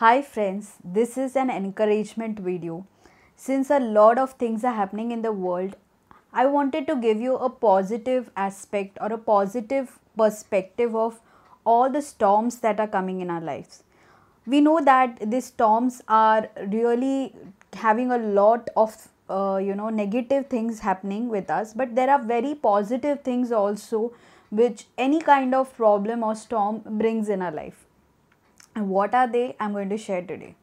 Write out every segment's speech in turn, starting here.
Hi friends, this is an encouragement video. Since a lot of things are happening in the world, I wanted to give you a positive aspect or a positive perspective of all the storms that are coming in our lives. We know that these storms are really having a lot of uh, you know negative things happening with us, but there are very positive things also which any kind of problem or storm brings in our life and what are they? I'm going to share today.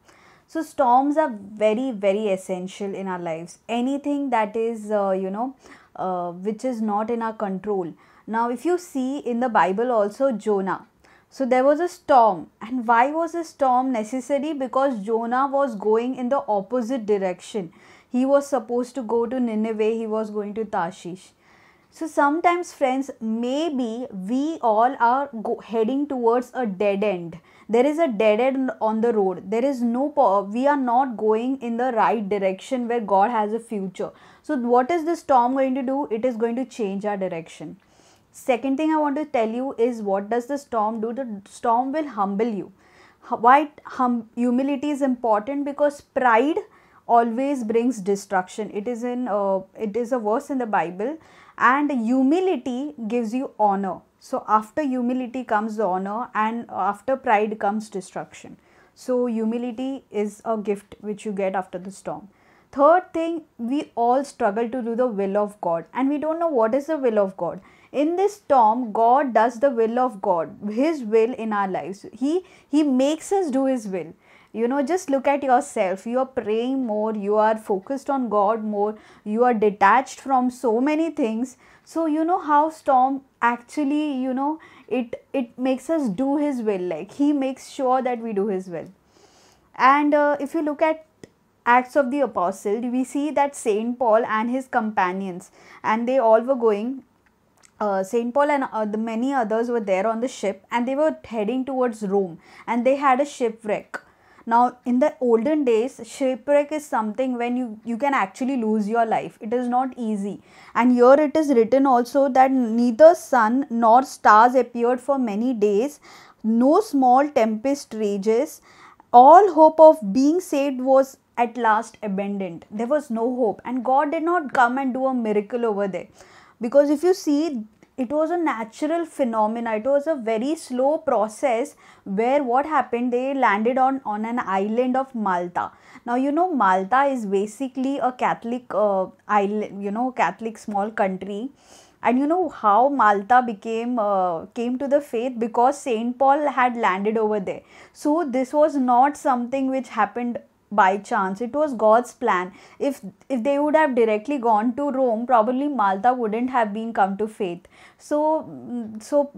So, storms are very, very essential in our lives. Anything that is, uh, you know, uh, which is not in our control. Now, if you see in the Bible also, Jonah. So, there was a storm. And why was a storm necessary? Because Jonah was going in the opposite direction. He was supposed to go to Nineveh, he was going to Tashish. So sometimes, friends, maybe we all are go- heading towards a dead end. There is a dead end on the road. There is no, we are not going in the right direction where God has a future. So, what is this storm going to do? It is going to change our direction. Second thing I want to tell you is what does the storm do? The storm will humble you. Why hum- humility is important? Because pride always brings destruction it is in uh, it is a verse in the bible and humility gives you honor so after humility comes the honor and after pride comes destruction so humility is a gift which you get after the storm third thing we all struggle to do the will of god and we don't know what is the will of god in this storm god does the will of god his will in our lives he he makes us do his will you know just look at yourself you are praying more you are focused on god more you are detached from so many things so you know how storm actually you know it it makes us do his will like he makes sure that we do his will and uh, if you look at acts of the apostle we see that saint paul and his companions and they all were going uh, St. Paul and uh, the many others were there on the ship and they were heading towards Rome and they had a shipwreck now in the olden days shipwreck is something when you you can actually lose your life it is not easy and here it is written also that neither sun nor stars appeared for many days no small tempest rages all hope of being saved was at last abandoned there was no hope and god did not come and do a miracle over there because if you see it was a natural phenomenon. it was a very slow process where what happened they landed on on an island of malta now you know malta is basically a catholic uh, island you know catholic small country and you know how malta became uh, came to the faith because saint paul had landed over there so this was not something which happened by chance it was god's plan if if they would have directly gone to rome probably malta wouldn't have been come to faith so mm, so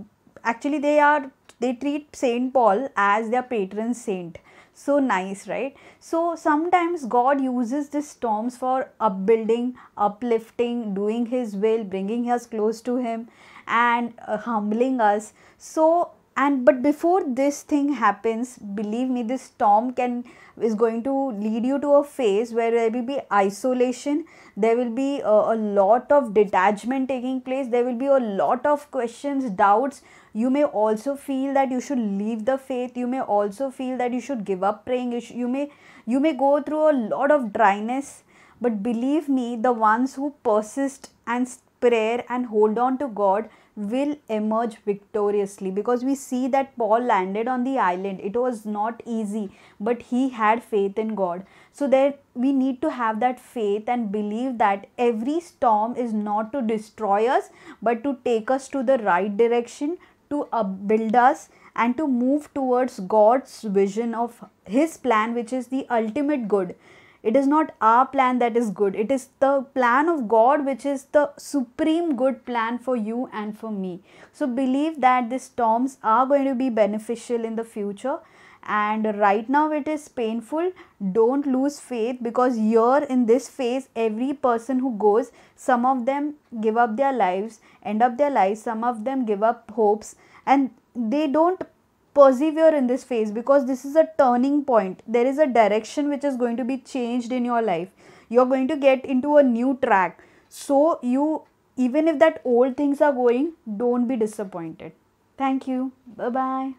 actually they are they treat saint paul as their patron saint so nice right so sometimes god uses these storms for upbuilding uplifting doing his will bringing us close to him and uh, humbling us so and but before this thing happens believe me this storm can is going to lead you to a phase where there will be isolation there will be a, a lot of detachment taking place there will be a lot of questions doubts you may also feel that you should leave the faith you may also feel that you should give up praying you, sh- you may you may go through a lot of dryness but believe me the ones who persist and prayer and hold on to God will emerge victoriously because we see that Paul landed on the island. It was not easy, but he had faith in God. So there we need to have that faith and believe that every storm is not to destroy us, but to take us to the right direction, to uh, build us and to move towards God's vision of his plan which is the ultimate good. It is not our plan that is good. It is the plan of God, which is the supreme good plan for you and for me. So believe that these storms are going to be beneficial in the future. And right now it is painful. Don't lose faith because here in this phase, every person who goes, some of them give up their lives, end up their lives, some of them give up hopes, and they don't persevere in this phase because this is a turning point. There is a direction which is going to be changed in your life. You're going to get into a new track. So, you even if that old things are going, don't be disappointed. Thank you. Bye bye.